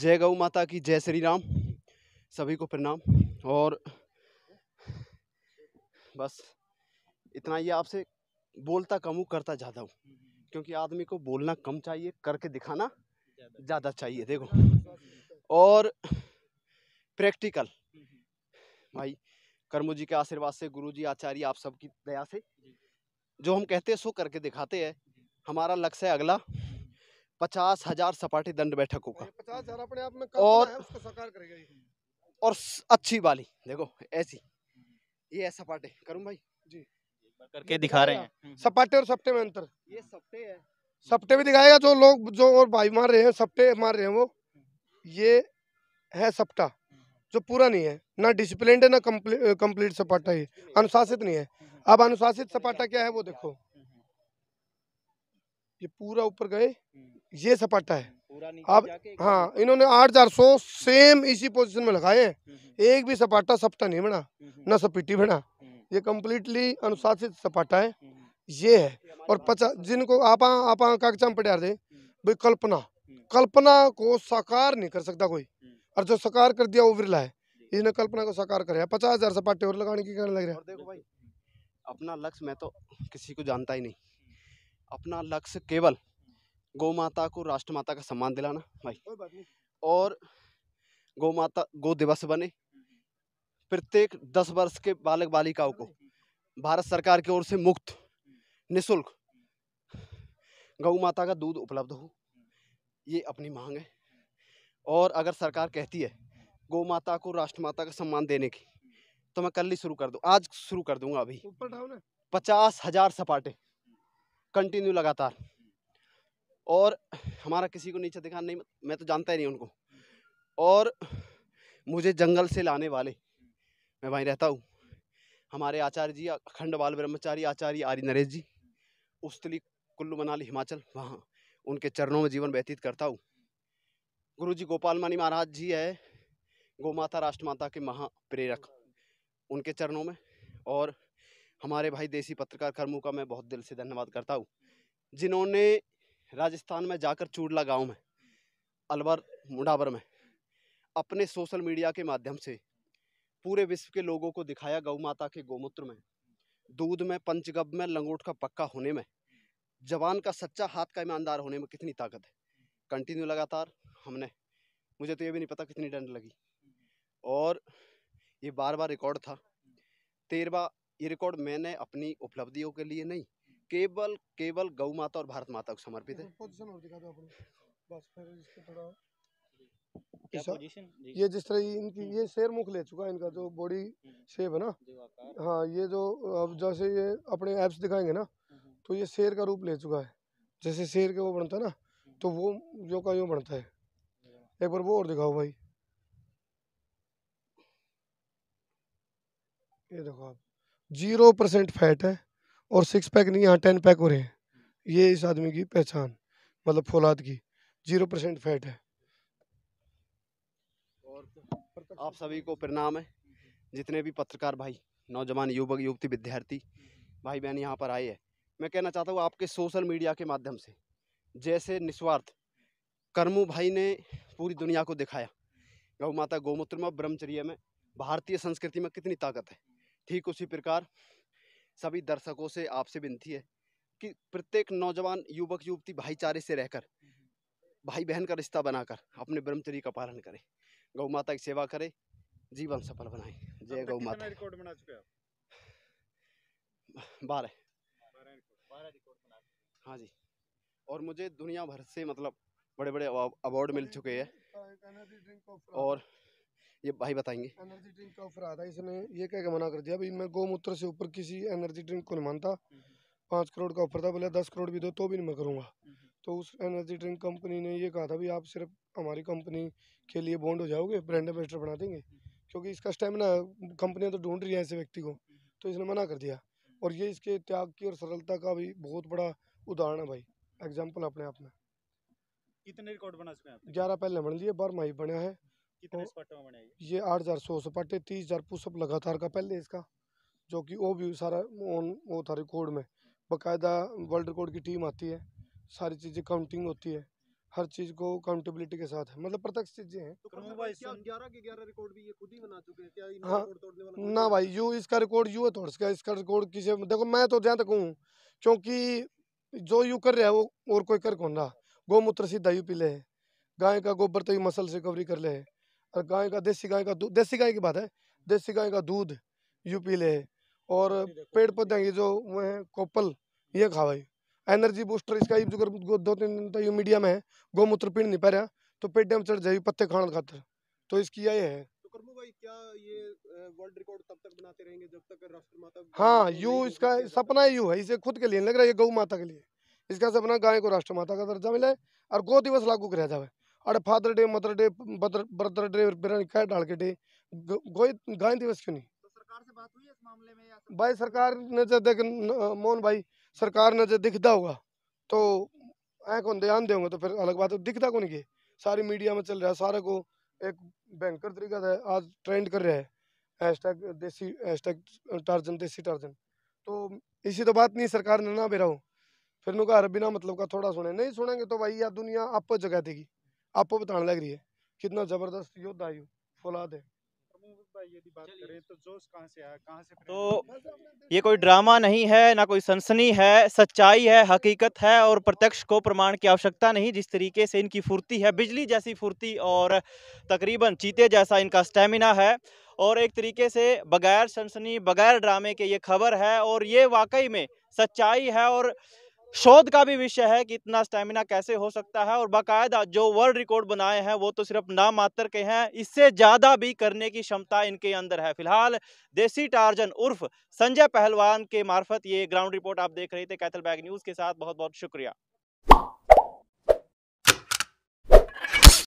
जय गौ माता की जय श्री राम सभी को प्रणाम और बस इतना ही आपसे बोलता कम हूँ करता ज़्यादा हूँ क्योंकि आदमी को बोलना कम चाहिए करके दिखाना ज़्यादा चाहिए देखो और प्रैक्टिकल भाई कर्मो जी के आशीर्वाद से गुरु जी आचार्य आप सबकी दया से जो हम कहते हैं सो करके दिखाते हैं हमारा लक्ष्य है अगला पचास हजार सपाटी दंड बैठक होगा पचास हजार अपने आप में और और अच्छी वाली देखो ऐसी ये है सपाटे करूँ भाई जी करके दिखा रहे हैं हम्म, हम्म। सपाटे और सप्टे में अंतर ये सप्टे है सप्टे भी दिखाएगा जो लोग जो और भाई मार रहे हैं सप्टे मार रहे हैं वो ये है सप्टा जो पूरा नहीं है ना डिसिप्लिन है ना कम्प्लीट सपाटा है अनुशासित नहीं है अब अनुशासित सपाटा क्या है वो देखो ये पूरा ऊपर गए हम्म। ये सपाटा है आप हम्म, हाँ इन्होंने आठ हजार सौ सेम इसी पोजीशन में लगाए हैं हम्म, एक भी सपाटा सपटा नहीं बना ना सपीटी बना ये कम्प्लीटली अनुशासित सपाटा है ये है और पचास जिनको आप आप कागजा में दे भाई कल्पना कल्पना को साकार नहीं कर सकता कोई और जो साकार कर दिया वो बिरला है इसने कल्पना को साकार कर पचास हजार सपाटे और लगाने की कहने लग रहा है अपना लक्ष्य मैं तो किसी को जानता ही नहीं अपना लक्ष्य केवल गौ माता को राष्ट्र माता का सम्मान दिलाना भाई और गौ माता गौ दिवस बने प्रत्येक दस वर्ष के बालक बालिकाओं को भारत सरकार की ओर से मुक्त निशुल्क गौ माता का दूध उपलब्ध हो ये अपनी मांग है और अगर सरकार कहती है गौ माता को राष्ट्र माता का सम्मान देने की तो मैं कल ही शुरू कर दूँ आज शुरू कर दूंगा अभी पचास हजार सपाटे कंटिन्यू लगातार और हमारा किसी को नीचे दिखा नहीं मैं तो जानता ही नहीं उनको और मुझे जंगल से लाने वाले मैं वहीं रहता हूँ हमारे आचार्य जी अखंड बाल ब्रह्मचारी आचार्य आर्य नरेश जी उसली कुल्लू मनाली हिमाचल वहाँ उनके चरणों में जीवन व्यतीत करता हूँ गुरु जी गोपाल मानी महाराज जी है गौ माता राष्ट्र माता के महाप्रेरक उनके चरणों में और हमारे भाई देसी पत्रकार कर्मों का मैं बहुत दिल से धन्यवाद करता हूँ जिन्होंने राजस्थान में जाकर चूड़ला गांव में अलवर मुंडावर में अपने सोशल मीडिया के माध्यम से पूरे विश्व के लोगों को दिखाया गौ माता के गोमूत्र में दूध में पंचगभ में लंगोट का पक्का होने में जवान का सच्चा हाथ का ईमानदार होने में कितनी ताकत है कंटिन्यू लगातार हमने मुझे तो ये भी नहीं पता कितनी डंड लगी और ये बार बार रिकॉर्ड था तेरवा ये रिकॉर्ड मैंने अपनी उपलब्धियों के लिए नहीं केवल केवल गौ माता और भारत माता को समर्पित है ये जिस तरह इनकी हम्म। ये शेर मुख ले चुका है इनका जो बॉडी शेप हम्म। है ना हाँ ये जो अब जैसे ये अपने एप्स दिखाएंगे ना हम्म। तो ये शेर का रूप ले चुका है जैसे शेर के वो बनता है ना तो वो जो का यूँ बनता है एक बार वो और दिखाओ भाई ये देखो आप जीरो परसेंट फैट है और सिक्स पैक नहीं यहाँ टेन पैक हो रहे हैं ये इस आदमी की पहचान मतलब फौलाद की जीरो परसेंट फैट है और आप सभी को प्रणाम है जितने भी पत्रकार भाई नौजवान युवक युवती विद्यार्थी भाई बहन यहाँ पर आए हैं मैं कहना चाहता हूँ आपके सोशल मीडिया के माध्यम से जैसे निस्वार्थ कर्मू भाई ने पूरी दुनिया को दिखाया गौ माता गौमूत्र में ब्रह्मचर्य में भारतीय संस्कृति में कितनी ताकत है ठीक उसी प्रकार सभी दर्शकों से आपसे विनती है कि प्रत्येक नौजवान युवक युवती भाईचारे से रहकर भाई बहन का रिश्ता बनाकर अपने ब्रह्मचर्य का पालन करें गौ माता की सेवा करें जीवन सफल बनाए जय गौ माता रिकॉर्ड बना चुके बारह हाँ जी और मुझे दुनिया भर से मतलब बड़े बड़े अवार्ड मिल चुके हैं और ये भाई बताएंगे एनर्जी ड्रिंक का ऑफर आया था इसने ये कह के मना कर दिया भाई मैं गौमूत्र से ऊपर किसी एनर्जी ड्रिंक को नहीं मानता हम्म। पाँच करोड़ का ऑफर था बोले दस करोड़ भी दो तो भी नहीं मैं करूँगा हम्म। तो उस एनर्जी ड्रिंक कंपनी ने ये कहा था भाई आप सिर्फ हमारी कंपनी के लिए बॉन्ड हो जाओगे ब्रांड एम्बेसडर बना देंगे हम्म। क्योंकि इसका स्टेमिना कंपनियाँ तो ढूंढ रही हैं ऐसे व्यक्ति को तो इसने मना कर दिया और ये इसके त्याग की और सरलता का भी बहुत बड़ा उदाहरण है भाई एग्जाम्पल अपने आप में कितने रिकॉर्ड बना चुके हैं ग्यारह पहले बन लिए बार ही बना है तो ये आठ हज़ार सौ सपाटे तीस हज़ार पुशअप लगातार का पहले इसका जो कि वो भी सारा ऑन वो था रिकॉर्ड में बाकायदा वर्ल्ड रिकॉर्ड की टीम आती है सारी चीज़ें काउंटिंग होती है हर चीज़ को काउंटेबिलिटी के साथ है मतलब प्रत्यक्ष चीज़ें हैं तो तो हाँ। ना भाई यू इसका रिकॉर्ड यू है तोड़ सका इसका रिकॉर्ड किसी देखो मैं तो जहाँ तक हूँ क्योंकि जो यू कर रहा है वो और कोई कर कौन रहा गौमूत्र सीधा यू पी ले गाय का गोबर तो मसल रिकवरी कर ले और गाय का देसी गाय का दूध देसी गाय की बात है देसी गाय का दूध यूपी ले और पेड़ पौधे ये जो वो हैं कोपल ये भाई एनर्जी बूस्टर इसका जो दो तीन दिन तक तो मीडिया में है गौमूत्र पीण नहीं पा रहा तो पेड़ में चढ़ जाए पत्ते खाने खातर तो इसकी यही है तो हाँ यू इसका सपना यू है इसे खुद के लिए लग रहा है गौ माता के लिए इसका सपना गाय को राष्ट्र माता का दर्जा है और गौ दिवस लागू कराया जाए अरे father day mother day brother day बिरनिका डाल के डे गोई गाय दिवस क्यों नहीं तो भाई सरकार ने जो देख मोहन भाई सरकार ने जो दिखता होगा तो ऐ कौन ध्यान देंगे तो फिर अलग बात दिखता कौन ये सारी मीडिया में चल रहा है सारे को एक भयंकर तरीका से आज ट्रेंड कर रहा है हैशटैग देसी हैशटैग टार्जन देसी टार्जन तो इसी तो बात नहीं सरकार ने ना बेरा हो फिर नुका बिना मतलब का थोड़ा सुने नहीं सुनेंगे तो भाई यह दुनिया आप जगह देगी आपको बताने लग रही है कितना ज़बरदस्त योद्धा है फौलाद है तो, तो ये कोई ड्रामा नहीं है ना कोई सनसनी है सच्चाई है हकीकत है और प्रत्यक्ष को प्रमाण की आवश्यकता नहीं जिस तरीके से इनकी फुर्ती है बिजली जैसी फुर्ती और तकरीबन चीते जैसा इनका स्टेमिना है और एक तरीके से बगैर सनसनी बगैर ड्रामे के ये खबर है और ये वाकई में सच्चाई है और शोध का भी विषय है कि इतना स्टेमिना कैसे हो सकता है और बाकायदा जो वर्ल्ड रिकॉर्ड बनाए हैं वो तो सिर्फ नाम मात्र के हैं इससे ज़्यादा भी करने की क्षमता इनके अंदर है फिलहाल देसी टार्जन उर्फ संजय पहलवान के मार्फत ये ग्राउंड रिपोर्ट आप देख रहे थे कैथल बैग न्यूज़ के साथ बहुत बहुत शुक्रिया